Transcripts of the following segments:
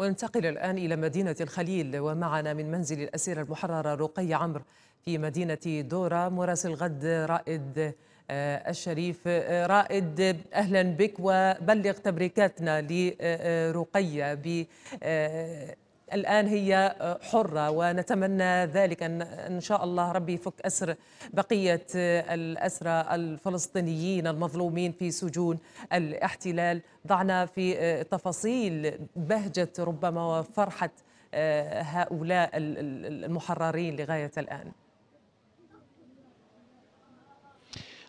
وننتقل الآن إلى مدينة الخليل ومعنا من منزل الأسيرة المحررة رقي عمرو في مدينة دورة مراسل غد رائد آه، الشريف آه، رائد أهلا بك وبلغ تبريكاتنا لرقية الآن هي آه، حرة ونتمنى ذلك أن إن شاء الله ربي يفك أسر بقية آه، الأسرى الفلسطينيين المظلومين في سجون الاحتلال ضعنا في آه، تفاصيل بهجة ربما وفرحة هؤلاء المحررين لغاية الآن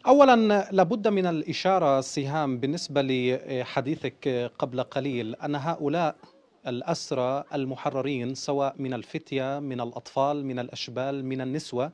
اولا لابد من الاشاره سهام بالنسبه لحديثك قبل قليل ان هؤلاء الأسرى المحررين سواء من الفتية من الأطفال من الأشبال من النسوة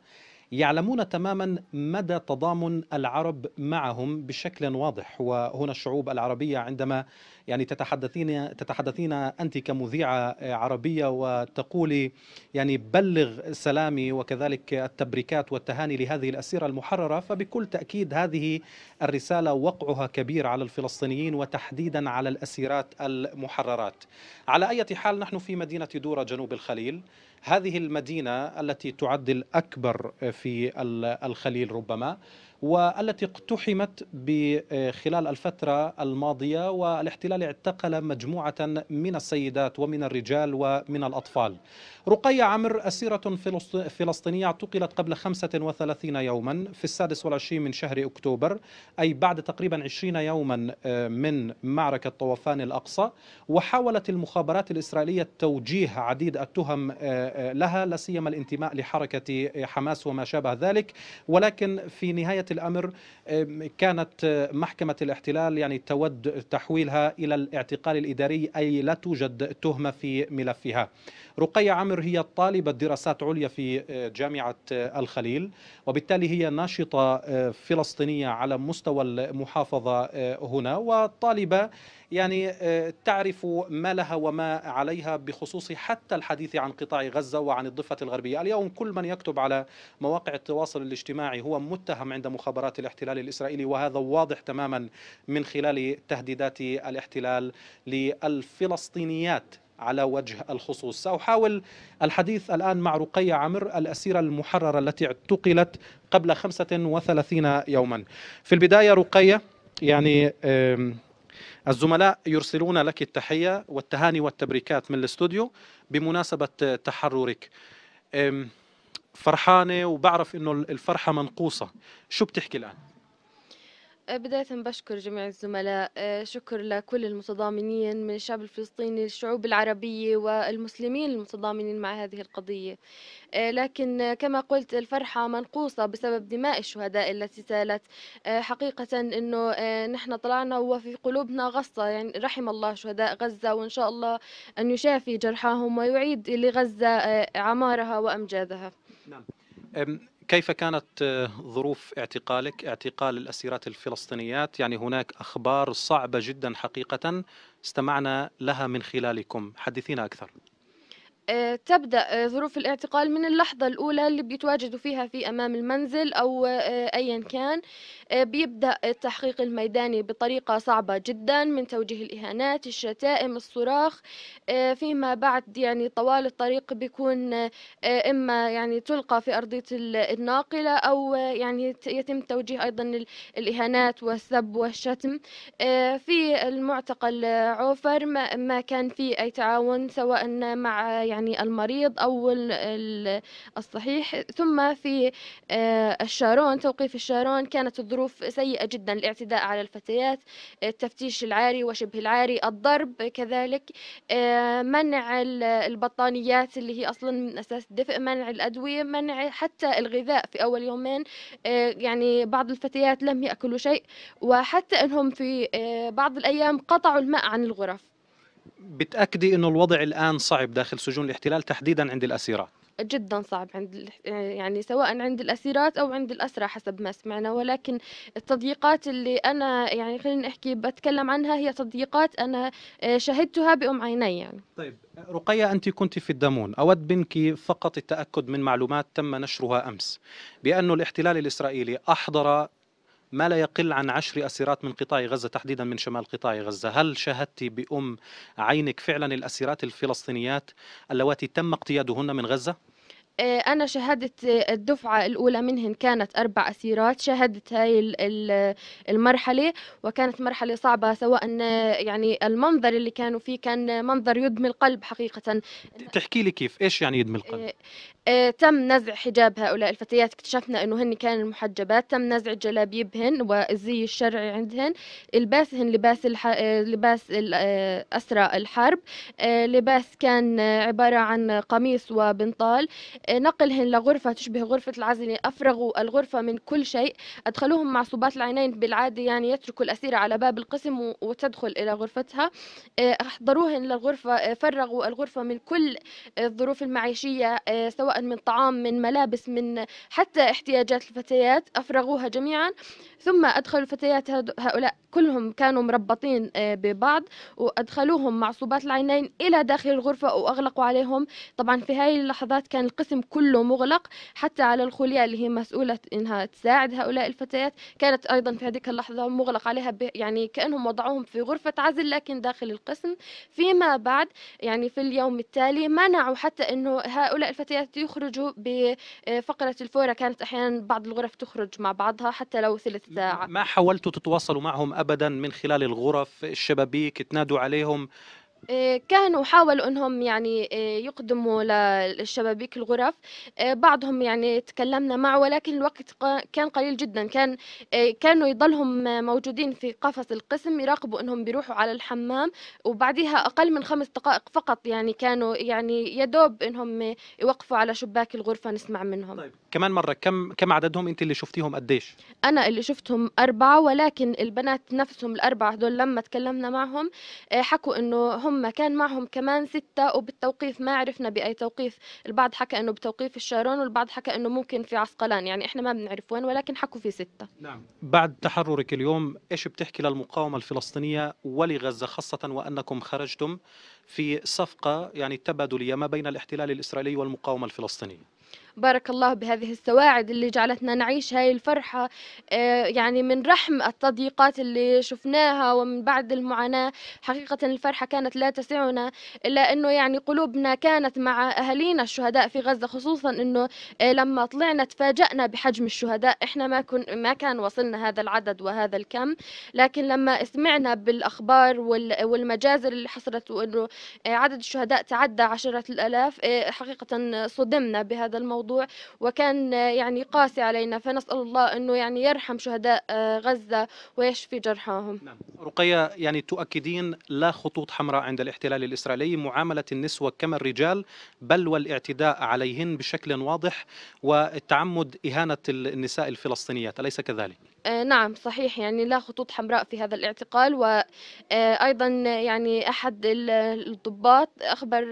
يعلمون تماما مدى تضامن العرب معهم بشكل واضح وهنا الشعوب العربية عندما يعني تتحدثين تتحدثين أنت كمذيعة عربية وتقولي يعني بلغ سلامي وكذلك التبريكات والتهاني لهذه الأسيرة المحررة فبكل تأكيد هذه الرسالة وقعها كبير على الفلسطينيين وتحديدا على الأسيرات المحررات على أي حال نحن في مدينة دورة جنوب الخليل هذه المدينة التي تعد الأكبر في الخليل ربما والتي اقتحمت خلال الفترة الماضية والاحتلال اعتقل مجموعة من السيدات ومن الرجال ومن الأطفال رقية عمر أسيرة فلسطينية اعتقلت قبل 35 يوما في السادس والعشرين من شهر أكتوبر أي بعد تقريبا 20 يوما آه، من معركة طوفان الأقصى وحاولت المخابرات الإسرائيلية توجيه عديد التهم آه، آه، لها لا سيما الانتماء لحركة حماس وما شابه ذلك ولكن في نهاية الأمر كانت آه، محكمة الاحتلال يعني تود تحويلها إلى الاعتقال الإداري أي لا توجد تهمة في ملفها رقية عمر هي طالبة دراسات عليا في آه، جامعة آه، الخليل وبالتالي هي ناشطة فلسطينية على مستوى المحافظة هنا وطالبة يعني آه، تعرف ما لها وما عليها بخصوص حتى الحديث عن قطاع غزة وعن الضفة الغربية اليوم كل من يكتب على مواقع التواصل الاجتماعي هو متهم عند مخابرات الاحتلال الإسرائيلي وهذا واضح تماما من خلال تهديدات الاحتلال للفلسطينيات على وجه الخصوص سأحاول الحديث الآن مع رقية عمر الأسيرة المحررة التي اعتقلت قبل 35 يوما في البداية رقية يعني الزملاء يرسلون لك التحية والتهاني والتبريكات من الاستوديو بمناسبة تحررك فرحانة وبعرف أنه الفرحة منقوصة شو بتحكي الآن؟ آه، بداية بشكر جميع الزملاء آه، شكر لكل المتضامنين من الشعب الفلسطيني الشعوب العربية والمسلمين المتضامنين مع هذه القضية آه، لكن كما قلت الفرحة منقوصة بسبب دماء الشهداء التي سالت حقيقة أنه نحن طلعنا وفي قلوبنا غصة يعني رحم الله شهداء غزة وإن شاء الله أن يشافي جرحاهم ويعيد لغزة عمارها وأمجادها نعم كيف كانت آه، ظروف اعتقالك اعتقال الأسيرات الفلسطينيات يعني هناك أخبار صعبة جدا حقيقة استمعنا لها من خلالكم حدثينا أكثر آه، تبدأ آه، ظروف الاعتقال من اللحظة الأولى اللي بيتواجدوا فيها في أمام المنزل أو آه، أيا كان بيبدأ التحقيق الميداني بطريقة صعبة جدا من توجيه الإهانات الشتائم الصراخ فيما بعد يعني طوال الطريق بيكون إما يعني تلقى في أرضية الناقلة أو يعني يتم توجيه أيضا الإهانات والسب والشتم في المعتقل عوفر ما كان في أي تعاون سواء مع يعني يعني المريض أو الصحيح ثم في آه، الشارون توقيف الشارون كانت الظروف سيئة جدا الاعتداء على الفتيات التفتيش العاري وشبه العاري الضرب كذلك آه، منع البطانيات اللي هي أصلا من أساس الدفء منع الأدوية منع حتى الغذاء في أول يومين آه، يعني بعض الفتيات لم يأكلوا شيء وحتى أنهم في بعض الأيام قطعوا الماء عن الغرف بتأكدي أنه الوضع الآن صعب داخل سجون الاحتلال تحديدا عند الأسيرات جدا صعب عند يعني سواء عند الاسيرات او عند الاسرى حسب ما سمعنا ولكن التضييقات اللي انا يعني خلينا نحكي بتكلم عنها هي تضييقات انا آه، شهدتها بام عيني يعني طيب رقية أنت كنت في الدمون أود منك فقط التأكد من معلومات تم نشرها أمس بأن الاحتلال الإسرائيلي أحضر ما لا يقل عن عشر أسيرات من قطاع غزة تحديدا من شمال قطاع غزة هل شاهدت بأم عينك فعلا الأسيرات الفلسطينيات اللواتي تم اقتيادهن من غزة؟ إيه، أنا شهدت الدفعة الأولى منهن كانت أربع أسيرات شهدت هاي المرحلة وكانت مرحلة صعبة سواء يعني المنظر اللي كانوا فيه كان منظر يدمي القلب حقيقة تحكي لي كيف إيش يعني يدمي القلب إيه، آه، تم نزع حجاب هؤلاء الفتيات اكتشفنا انه هن كانوا محجبات تم نزع جلابيبهن والزي الشرعي عندهن لباسهن لباس الح... آه، لباس آه، اسرى الحرب لباس كان عباره عن قميص وبنطال نقلهن لغرفه تشبه غرفه العزله افرغوا الغرفه من كل شيء ادخلوهم معصوبات العينين بالعاده يعني يتركوا الاسيره على باب القسم وتدخل الى غرفتها احضروهن للغرفه فرغوا الغرفه من كل الظروف المعيشيه سواء سواء من طعام من ملابس من حتى احتياجات الفتيات أفرغوها جميعا ثم أدخلوا الفتيات هؤلاء كلهم كانوا مربطين آه، ببعض وأدخلوهم معصوبات العينين إلى داخل الغرفة وأغلقوا عليهم طبعا في هاي اللحظات كان القسم كله مغلق حتى على الخلية اللي هي مسؤولة إنها تساعد هؤلاء الفتيات كانت أيضا في هذيك اللحظة مغلق عليها يعني كأنهم وضعوهم في غرفة عزل لكن داخل القسم فيما بعد يعني في اليوم التالي منعوا حتى أنه هؤلاء الفتيات يخرجوا بفقرة آه، الفورة كانت أحيانا بعض الغرف تخرج مع بعضها حتى لو ثلث ساعة ما حاولتوا تتواصلوا معهم أبدا من خلال الغرف الشبابيك تنادوا عليهم آه، كانوا حاولوا انهم يعني آه، يقدموا للشبابيك الغرف آه، بعضهم يعني تكلمنا معه ولكن الوقت كان قليل جدا كان كانوا يضلهم موجودين في قفص القسم يراقبوا انهم بيروحوا على الحمام وبعديها اقل من خمس دقائق فقط يعني كانوا يعني يدوب انهم يوقفوا على شباك الغرفه نسمع منهم طيب كمان مره كم كم عددهم انت اللي شفتيهم قديش انا اللي شفتهم اربعه ولكن البنات نفسهم الاربعه هذول لما تكلمنا معهم حكوا انه هم هم كان معهم كمان ستة وبالتوقيف ما عرفنا بأي توقيف البعض حكى أنه بتوقيف الشارون والبعض حكى أنه ممكن في عسقلان يعني إحنا ما بنعرف وين ولكن حكوا في ستة نعم بعد تحررك اليوم إيش بتحكي للمقاومة الفلسطينية ولغزة خاصة وأنكم خرجتم في صفقة يعني تبادلية ما بين الاحتلال الإسرائيلي والمقاومة الفلسطينية بارك الله بهذه السواعد اللي جعلتنا نعيش هاي الفرحة آه، يعني من رحم التضييقات اللي شفناها ومن بعد المعاناة حقيقة الفرحة كانت لا تسعنا إلا أنه يعني قلوبنا كانت مع أهالينا الشهداء في غزة خصوصا أنه آه، لما طلعنا تفاجأنا بحجم الشهداء إحنا ما, كن ما كان وصلنا هذا العدد وهذا الكم لكن لما سمعنا بالأخبار والمجازر اللي حصلت وأنه آه، عدد الشهداء تعدى عشرة الألاف حقيقة صدمنا بهذا الموضوع الموضوع وكان يعني قاسي علينا فنسأل الله أنه يعني يرحم شهداء آه، غزة ويشفي جرحاهم نعم. رقية يعني تؤكدين لا خطوط حمراء عند الاحتلال الإسرائيلي معاملة النسوة كما الرجال بل والاعتداء عليهن بشكل واضح والتعمد إهانة النساء الفلسطينيات أليس كذلك؟ آه، نعم صحيح يعني لا خطوط حمراء في هذا الاعتقال وأيضا آه، يعني أحد الضباط أخبر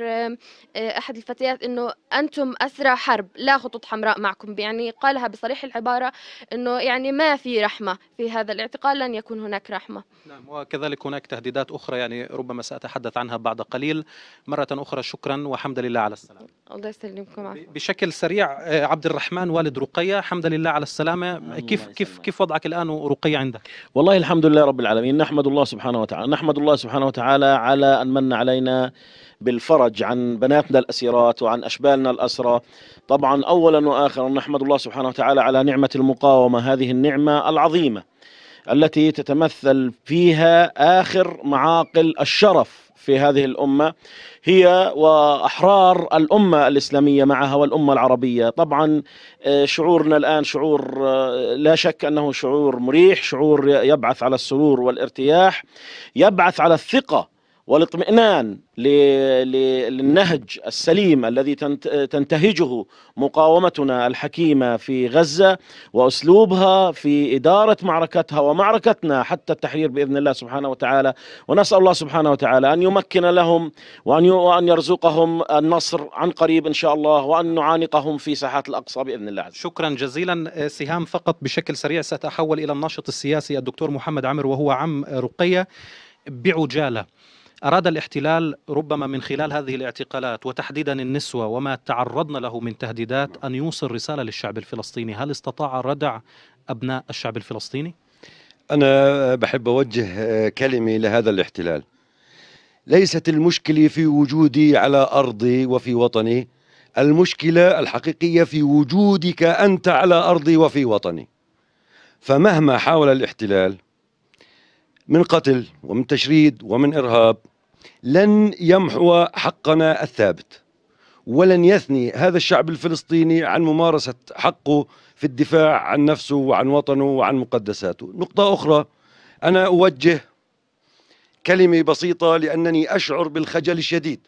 أحد الفتيات أنه أنتم أسرى حرب لا خطوط حمراء معكم يعني قالها بصريح العبارة أنه يعني ما في رحمة في هذا الاعتقال لن يكون هناك رحمة نعم وكذلك هناك تهديدات أخرى يعني ربما سأتحدث عنها بعد قليل مرة أخرى شكرا وحمد لله على السلامة الله يسلمكم عفو. بشكل سريع آه، عبد الرحمن والد رقية حمد لله على السلامة كيف كيف كيف وضعك الآن ورقية عندك والله الحمد لله رب العالمين نحمد الله سبحانه وتعالى نحمد الله سبحانه وتعالى على أن من علينا بالفرج عن بناتنا الأسيرات وعن أشبالنا الأسرى طبعا أولا وآخرا نحمد الله سبحانه وتعالى على نعمة المقاومة هذه النعمة العظيمة التي تتمثل فيها آخر معاقل الشرف في هذه الأمة هي وأحرار الأمة الإسلامية معها والأمة العربية طبعا آه، شعورنا الآن شعور آه، لا شك أنه شعور مريح شعور يبعث على السرور والارتياح يبعث على الثقة والاطمئنان للنهج السليم الذي تنتهجه مقاومتنا الحكيمه في غزه واسلوبها في اداره معركتها ومعركتنا حتى التحرير باذن الله سبحانه وتعالى ونسال الله سبحانه وتعالى ان يمكن لهم وان وان يرزقهم النصر عن قريب ان شاء الله وان نعانقهم في ساحات الاقصى باذن الله عز. شكرا جزيلا سهام فقط بشكل سريع ساتحول الى الناشط السياسي الدكتور محمد عمر وهو عم رقيه بعجاله أراد الاحتلال ربما من خلال هذه الاعتقالات وتحديدا النسوة وما تعرضنا له من تهديدات أن يوصل رسالة للشعب الفلسطيني هل استطاع ردع أبناء الشعب الفلسطيني؟ أنا بحب أوجه كلمة لهذا الاحتلال ليست المشكلة في وجودي على أرضي وفي وطني المشكلة الحقيقية في وجودك أنت على أرضي وفي وطني فمهما حاول الاحتلال من قتل ومن تشريد ومن إرهاب لن يمحو حقنا الثابت ولن يثني هذا الشعب الفلسطيني عن ممارسة حقه في الدفاع عن نفسه وعن وطنه وعن مقدساته نقطة أخرى أنا أوجه كلمة بسيطة لأنني أشعر بالخجل الشديد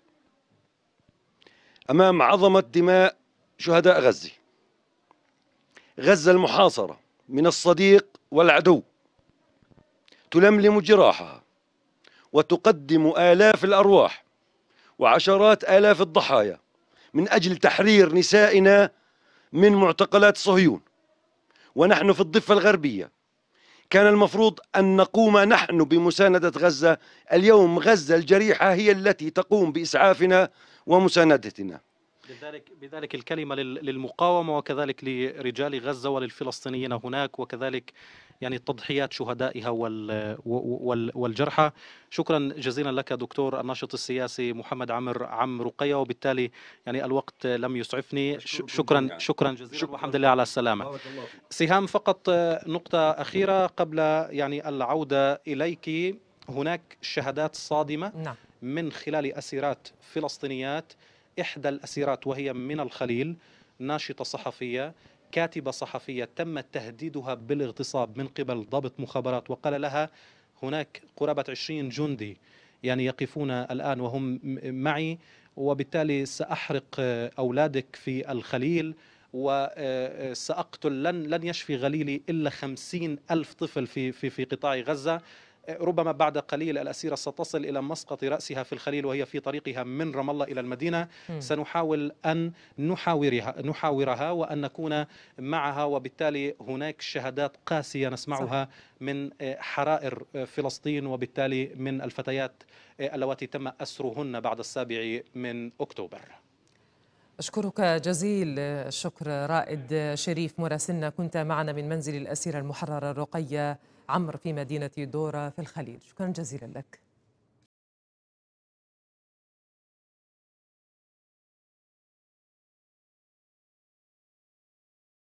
أمام عظمة دماء شهداء غزة غزة المحاصرة من الصديق والعدو تلملم جراحها وتقدم آلاف الأرواح وعشرات آلاف الضحايا من أجل تحرير نسائنا من معتقلات صهيون ونحن في الضفة الغربية كان المفروض أن نقوم نحن بمساندة غزة اليوم غزة الجريحة هي التي تقوم بإسعافنا ومساندتنا بذلك بذلك الكلمه للمقاومه وكذلك لرجال غزه وللفلسطينيين هناك وكذلك يعني تضحيات شهدائها والجرحى شكرا جزيلا لك دكتور الناشط السياسي محمد عمر عم رقيه وبالتالي يعني الوقت لم يسعفني شكرا شكرا جزيلا شكرا والحمد لله على السلامه سهام فقط نقطه اخيره قبل يعني العوده اليك هناك شهادات صادمه نعم. من خلال اسيرات فلسطينيات إحدى الأسيرات وهي من الخليل ناشطة صحفية كاتبة صحفية تم تهديدها بالاغتصاب من قبل ضابط مخابرات وقال لها هناك قرابة 20 جندي يعني يقفون الآن وهم معي وبالتالي سأحرق أولادك في الخليل وسأقتل آه، آه، لن لن يشفي غليلي إلا خمسين ألف طفل في في في قطاع غزة ربما بعد قليل الأسيرة ستصل إلى مسقط رأسها في الخليل وهي في طريقها من رام الله إلى المدينة م. سنحاول أن نحاورها نحاورها وأن نكون معها وبالتالي هناك شهادات قاسية نسمعها صح. من آه، حرائر آه، فلسطين وبالتالي من الفتيات آه، اللواتي تم أسرهن بعد السابع من أكتوبر أشكرك جزيل الشكر رائد شريف مراسلنا كنت معنا من منزل الأسيرة المحررة رقية عمر في مدينة دورا في الخليج شكرا جزيلا لك